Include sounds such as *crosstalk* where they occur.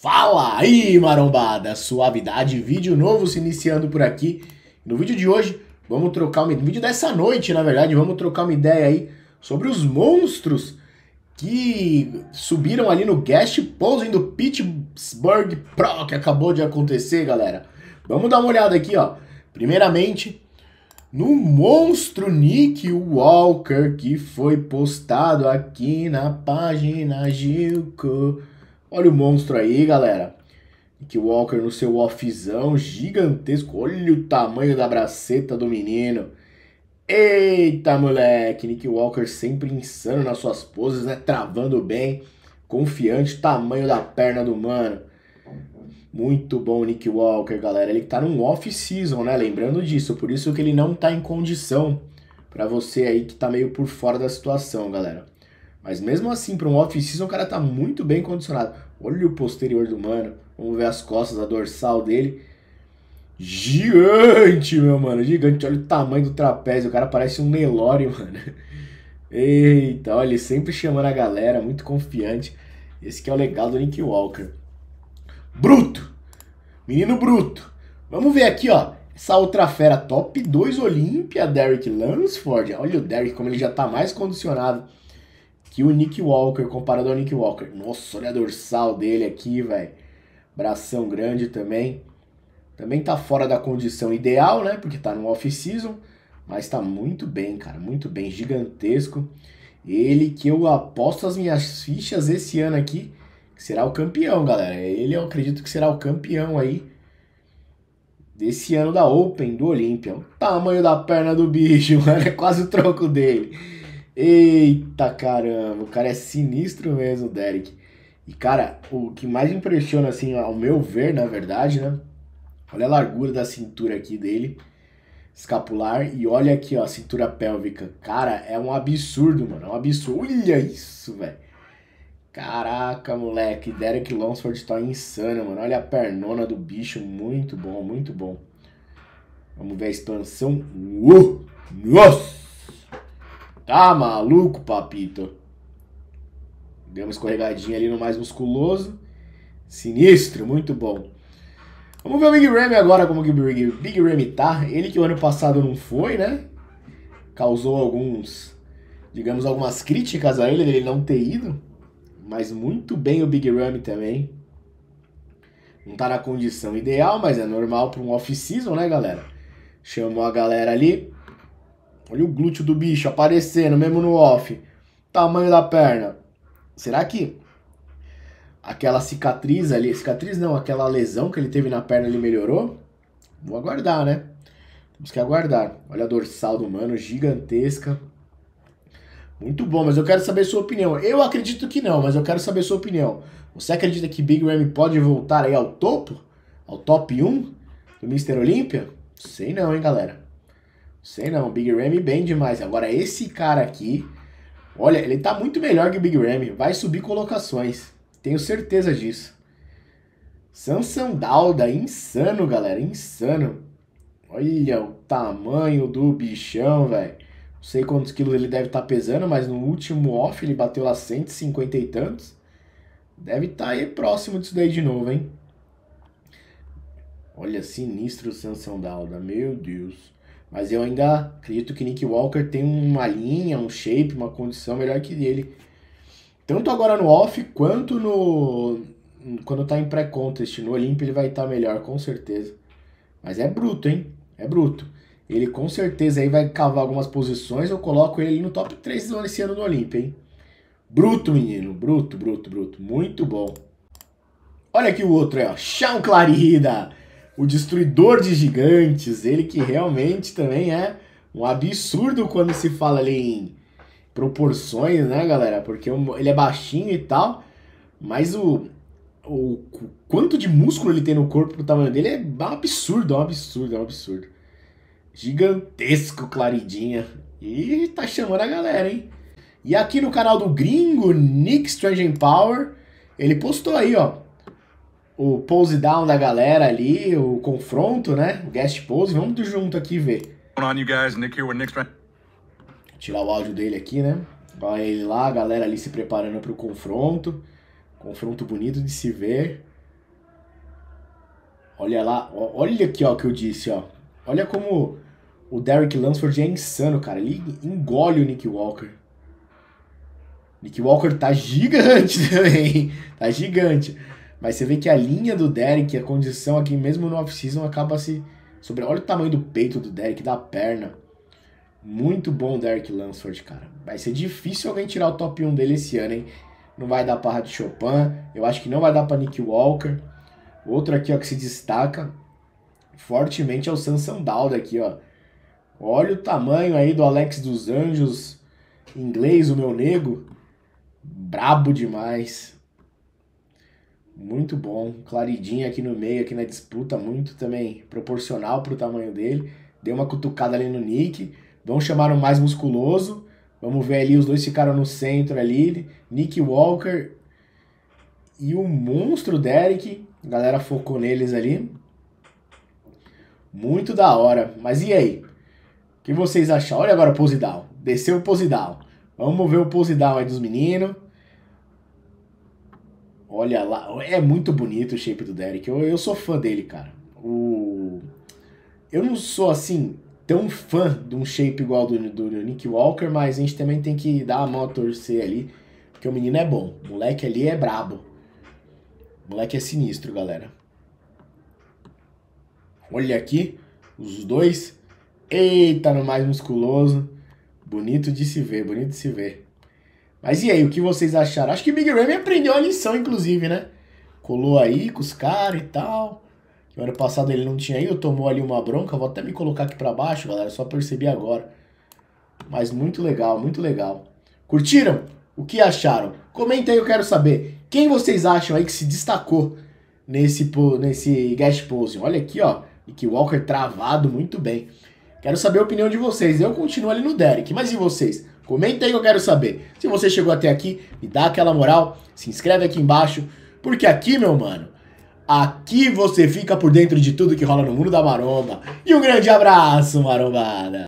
Fala aí, marombada! Suavidade, vídeo novo se iniciando por aqui. No vídeo de hoje, vamos trocar um vídeo dessa noite, na verdade, vamos trocar uma ideia aí sobre os monstros que subiram ali no guest posing do Pittsburgh Pro que acabou de acontecer, galera. Vamos dar uma olhada aqui, ó. Primeiramente, no monstro Nick Walker que foi postado aqui na página Gilco. Olha o monstro aí, galera. Nick Walker no seu offzão gigantesco. Olha o tamanho da braceta do menino. Eita, moleque! Nick Walker sempre insano nas suas poses, né? Travando bem, confiante, tamanho da perna do mano. Muito bom Nick Walker, galera. Ele tá num off-season, né? Lembrando disso, por isso que ele não tá em condição para você aí que tá meio por fora da situação, galera. Mas mesmo assim, para um off-season, o cara tá muito bem condicionado. Olha o posterior do mano. Vamos ver as costas, a dorsal dele. Gigante, meu mano. Gigante. Olha o tamanho do trapézio. O cara parece um Nelore, mano. Eita, olha, ele sempre chamando a galera, muito confiante. Esse que é o legal do Nick Walker. Bruto! Menino bruto. Vamos ver aqui, ó. Essa outra fera, top 2 Olímpia, Derek Lansford. Olha o Derek, como ele já tá mais condicionado que o Nick Walker, comparado ao Nick Walker. Nossa, olha a dorsal dele aqui, velho. Bração grande também. Também tá fora da condição ideal, né? Porque tá no off-season. Mas tá muito bem, cara. Muito bem. Gigantesco. Ele que eu aposto as minhas fichas esse ano aqui. Que será o campeão, galera. Ele eu acredito que será o campeão aí. Desse ano da Open, do Olympia. O tamanho da perna do bicho, *laughs* mano. É quase o troco dele. Eita caramba, o cara é sinistro mesmo, Derek. E cara, o que mais impressiona, assim, ao meu ver, na verdade, né? Olha a largura da cintura aqui dele, escapular, e olha aqui, ó, a cintura pélvica. Cara, é um absurdo, mano, é um absurdo. Olha isso, velho. Caraca, moleque, Derek Lonsford tá insano, mano. Olha a pernona do bicho, muito bom, muito bom. Vamos ver a expansão. Uou! Uh, nossa! Tá maluco, papito? Deu uma escorregadinha ali no mais musculoso. Sinistro, muito bom. Vamos ver o Big Ramy agora, como que o Big, Big Ramy tá. Ele que o ano passado não foi, né? Causou alguns, digamos, algumas críticas a ele, ele não ter ido. Mas muito bem o Big Ramy também. Não tá na condição ideal, mas é normal para um off-season, né, galera? Chamou a galera ali, Olha o glúteo do bicho aparecendo, mesmo no off. Tamanho da perna. Será que aquela cicatriz ali, cicatriz não, aquela lesão que ele teve na perna, ele melhorou? Vou aguardar, né? Temos que aguardar. Olha a dorsal do mano, gigantesca. Muito bom, mas eu quero saber sua opinião. Eu acredito que não, mas eu quero saber sua opinião. Você acredita que Big Ram pode voltar aí ao topo? Ao top 1 do Mr. Olímpia? Sei não, hein, galera. Sei não, Big Ramy bem demais. Agora esse cara aqui, olha, ele tá muito melhor que o Big Ramy. Vai subir colocações. Tenho certeza disso. Sansão Dauda, tá insano, galera, insano. Olha o tamanho do bichão, velho. Não sei quantos quilos ele deve estar tá pesando, mas no último off ele bateu lá 150 e tantos. Deve estar tá aí próximo disso daí de novo, hein? Olha, sinistro o Sansão Dauda, meu Deus. Mas eu ainda acredito que Nick Walker tem uma linha, um shape, uma condição melhor que ele. Tanto agora no off quanto no quando tá em pré-contest no Olympia ele vai estar tá melhor com certeza. Mas é bruto, hein? É bruto. Ele com certeza aí vai cavar algumas posições, eu coloco ele no top 3 esse ano no Olympia, hein? Bruto, menino, bruto, bruto, bruto, muito bom. Olha aqui o outro aí, ó, Chão Clarida o destruidor de gigantes, ele que realmente também é um absurdo quando se fala ali em proporções, né, galera? Porque ele é baixinho e tal, mas o, o, o quanto de músculo ele tem no corpo pro tamanho dele é um absurdo, é um absurdo, é um absurdo. Gigantesco, Claridinha. E tá chamando a galera, hein? E aqui no canal do gringo, Nick Strange Power, ele postou aí, ó o pose down da galera ali, o confronto, né? O guest pose. Vamos tudo junto aqui ver. Tirar o áudio dele aqui, né? Olha ele lá, a galera ali se preparando para o confronto. Confronto bonito de se ver. Olha lá, olha aqui ó, o que eu disse, ó. Olha como o Derek Lansford é insano, cara. Ele engole o Nick Walker. Nick Walker tá gigante *laughs* também. Tá gigante. Mas você vê que a linha do Derek, a condição aqui, mesmo no off-season, acaba se. Sobre... Olha o tamanho do peito do Derek, da perna. Muito bom o Derek Lansford, cara. Vai ser difícil alguém tirar o top 1 dele esse ano, hein? Não vai dar para de Chopin. Eu acho que não vai dar para Nick Walker. Outro aqui, ó, que se destaca fortemente é o Sansão Dauda aqui, ó. Olha o tamanho aí do Alex dos Anjos, inglês, o meu nego. Brabo demais muito bom. Claridinha aqui no meio, aqui na disputa, muito também proporcional para o tamanho dele. Deu uma cutucada ali no Nick. Vamos chamar o mais musculoso. Vamos ver ali, os dois ficaram no centro ali. Nick Walker e o monstro Derek. A galera focou neles ali. Muito da hora. Mas e aí? O que vocês acham? Olha agora o Posidal. Desceu o Posidal. Vamos ver o Posidal aí dos meninos. Olha lá, é muito bonito o shape do Derek. Eu, eu sou fã dele, cara. O... Eu não sou assim tão fã de um shape igual do, do Nick Walker, mas a gente também tem que dar a mão a torcer ali, porque o menino é bom. O moleque ali é brabo. O moleque é sinistro, galera. Olha aqui, os dois. Eita, no mais musculoso. Bonito de se ver, bonito de se ver. Mas e aí, o que vocês acharam? Acho que Big Ramy aprendeu a lição, inclusive, né? Colou aí com os caras e tal. Que ano passado ele não tinha ido, tomou ali uma bronca. Vou até me colocar aqui para baixo, galera, só percebi agora. Mas muito legal, muito legal. Curtiram? O que acharam? Comenta aí, eu quero saber. Quem vocês acham aí que se destacou nesse, nesse guest pose? Olha aqui, ó. E que Walker travado muito bem. Quero saber a opinião de vocês. Eu continuo ali no Derek, mas e vocês? Comenta aí que eu quero saber. Se você chegou até aqui, me dá aquela moral, se inscreve aqui embaixo, porque aqui, meu mano, aqui você fica por dentro de tudo que rola no mundo da maromba. E um grande abraço, marombada!